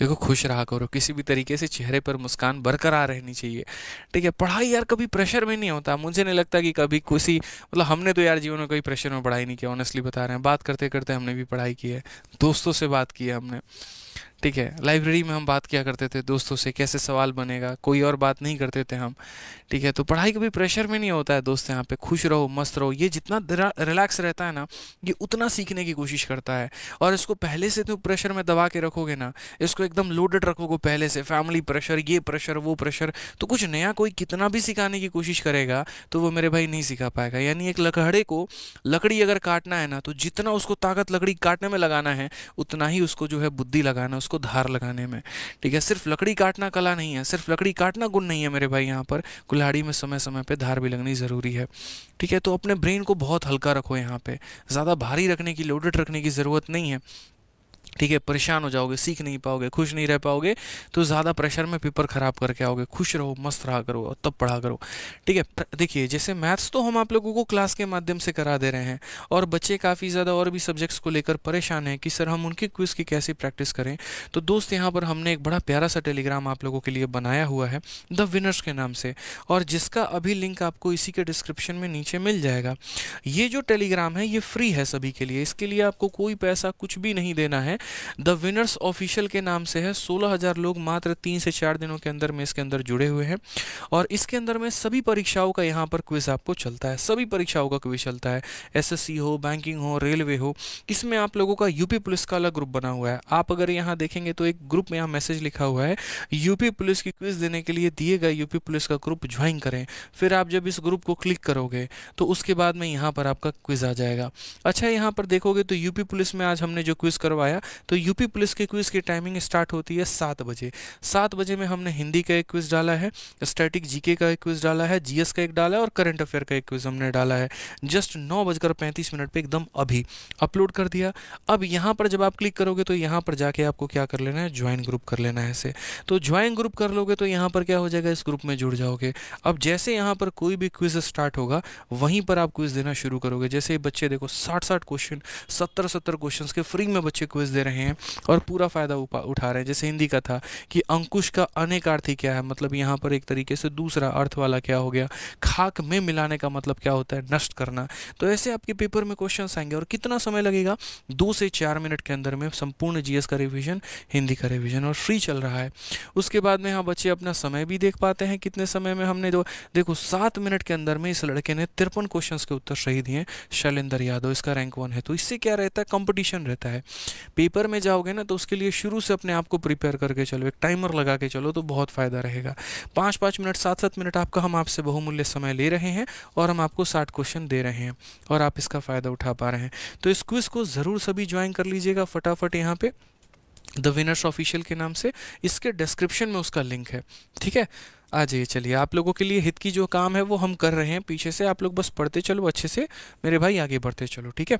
देखो खुश रहा करो किसी भी तरीके से चेहरे पर मुस्कान बरकरार रहनी चाहिए ठीक है पढ़ाई यार कभी प्रेशर में नहीं होता मुझे नहीं लगता कि कभी किसी मतलब हमने तो यार जीवन में कभी प्रेशर में पढ़ाई नहीं किया ऑनेस्टली बता रहे हैं बात करते करते हमने भी पढ़ाई की है दोस्तों से बात की है हमने ठीक है लाइब्रेरी में हम बात किया करते थे दोस्तों से कैसे सवाल बनेगा कोई और बात नहीं करते थे हम ठीक है तो पढ़ाई कभी प्रेशर में नहीं होता है दोस्त यहाँ पे खुश रहो मस्त रहो ये जितना रिलैक्स रहता है ना ये उतना सीखने की कोशिश करता है और इसको पहले से तुम तो प्रेशर में दबा के रखोगे ना इसको एकदम लोडेड रखोगे पहले से फैमिली प्रेशर ये प्रेशर वो प्रेशर तो कुछ नया कोई कितना भी सिखाने की कोशिश करेगा तो वो मेरे भाई नहीं सिखा पाएगा यानी एक लकड़े को लकड़ी अगर काटना है ना तो जितना उसको ताकत लकड़ी काटने में लगाना है उतना ही उसको जो है बुद्धि लगाना उसको धार लगाने में ठीक है सिर्फ लकड़ी काटना कला नहीं है सिर्फ लकड़ी काटना गुण नहीं है मेरे भाई यहाँ पर कुल्हाड़ी में समय समय पर धार भी लगनी ज़रूरी है ठीक है तो अपने ब्रेन को बहुत हल्का रखो यहाँ पर ज़्यादा भारी रखने की लोडेड रखने की ज़रूरत नहीं है ठीक है परेशान हो जाओगे सीख नहीं पाओगे खुश नहीं रह पाओगे तो ज़्यादा प्रेशर में पेपर ख़राब करके आओगे खुश रहो मस्त रहा करो और तब पढ़ा करो ठीक है देखिए जैसे मैथ्स तो हम आप लोगों को क्लास के माध्यम से करा दे रहे हैं और बच्चे काफ़ी ज़्यादा और भी सब्जेक्ट्स को लेकर परेशान हैं कि सर हम उनकी क्विज़ की कैसे प्रैक्टिस करें तो दोस्त यहाँ पर हमने एक बड़ा प्यारा सा टेलीग्राम आप लोगों के लिए बनाया हुआ है द विनर्स के नाम से और जिसका अभी लिंक आपको इसी के डिस्क्रिप्शन में नीचे मिल जाएगा ये जो टेलीग्राम है ये फ्री है सभी के लिए इसके लिए आपको कोई पैसा कुछ भी नहीं देना है द विनर्स ऑफिशियल के नाम से है 16000 लोग मात्र तीन से चार दिनों के अंदर में इसके अंदर जुड़े हुए हैं और इसके अंदर में सभी परीक्षाओं का यहाँ पर क्विज आपको चलता है सभी परीक्षाओं का क्विज चलता है एस हो बैंकिंग हो रेलवे हो इसमें आप लोगों का यूपी पुलिस का अलग ग्रुप बना हुआ है आप अगर यहाँ देखेंगे तो एक ग्रुप में यहाँ मैसेज लिखा हुआ है यूपी पुलिस की क्विज देने के लिए दिए गए यूपी पुलिस का ग्रुप ज्वाइन करें फिर आप जब इस ग्रुप को क्लिक करोगे तो उसके बाद में यहाँ पर आपका क्विज आ जाएगा अच्छा यहाँ पर देखोगे तो यूपी पुलिस में आज हमने जो क्विज करवाया तो यूपी पुलिस के क्विज़ की टाइमिंग स्टार्ट होती है सात बजे सात बजे में हमने हिंदी का एक क्विज़ डाला है स्टैटिक जीके का एक क्विज़ डाला है जीएस का एक डाला है और करंट अफेयर का एक क्विज़ हमने डाला है जस्ट नौ बजकर पैंतीस मिनट पर एकदम अभी अपलोड कर दिया अब यहाँ पर जब आप क्लिक करोगे तो यहाँ पर जाके आपको क्या कर लेना है ज्वाइन ग्रुप कर लेना है इसे तो ज्वाइन ग्रुप कर लोगे तो यहाँ पर क्या हो जाएगा इस ग्रुप में जुड़ जाओगे अब जैसे यहाँ पर कोई भी क्विज स्टार्ट होगा वहीं पर आप क्विज देना शुरू करोगे जैसे बच्चे देखो साठ साठ क्वेश्चन सत्तर सत्तर क्वेश्चन के फ्री में बच्चे क्विज दे रहे हैं और पूरा फ़ायदा उठा रहे हैं जैसे हिंदी का था कि अंकुश का अनेक अर्थ ही क्या है मतलब यहाँ पर एक तरीके से दूसरा अर्थ वाला क्या हो गया खाक में मिलाने का मतलब क्या होता है नष्ट करना तो ऐसे आपके पेपर में क्वेश्चन आएंगे और कितना समय लगेगा दो से चार मिनट के अंदर में संपूर्ण जी का रिविजन हिंदी का रिविजन और फ्री चल रहा है उसके बाद में यहाँ बच्चे अपना समय भी देख पाते हैं कितने समय में हमने जो देखो सात मिनट के अंदर में इस लड़के ने तिरपन क्वेश्चन के उत्तर सही दिए शैलेंद्र यादव इसका रैंक वन है तो इससे क्या रहता है कंपटीशन रहता है पे पेपर में जाओगे ना तो उसके लिए शुरू से अपने आप को प्रिपेयर करके चलो एक टाइमर लगा के चलो तो बहुत फ़ायदा रहेगा पाँच पाँच मिनट सात सात मिनट आपका हम आपसे बहुमूल्य समय ले रहे हैं और हम आपको साठ क्वेश्चन दे रहे हैं और आप इसका फ़ायदा उठा पा रहे हैं तो इस क्विज़ को ज़रूर सभी ज्वाइन कर लीजिएगा फटाफट यहाँ पर द विनर्स ऑफिशियल के नाम से इसके डिस्क्रिप्शन में उसका लिंक है ठीक है आ जाइए चलिए आप लोगों के लिए हित की जो काम है वो हम कर रहे हैं पीछे से आप लोग बस पढ़ते चलो अच्छे से मेरे भाई आगे बढ़ते चलो ठीक है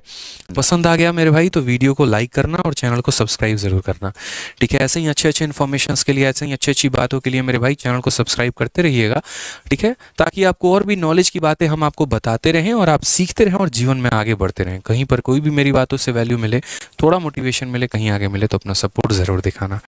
पसंद आ गया मेरे भाई तो वीडियो को लाइक करना और चैनल को सब्सक्राइब ज़रूर करना ठीक है ऐसे ही अच्छे अच्छे इन्फॉर्मेशन के लिए ऐसे ही अच्छी अच्छी बातों के लिए मेरे भाई चैनल को सब्सक्राइब करते रहिएगा ठीक है ताकि आपको और भी नॉलेज की बातें हम आपको बताते रहें और आप सीखते रहें और जीवन में आगे बढ़ते रहें कहीं पर कोई भी मेरी बातों से वैल्यू मिले थोड़ा मोटिवेशन मिले कहीं आगे मिले तो अपना सपोर्ट ज़रूर दिखाना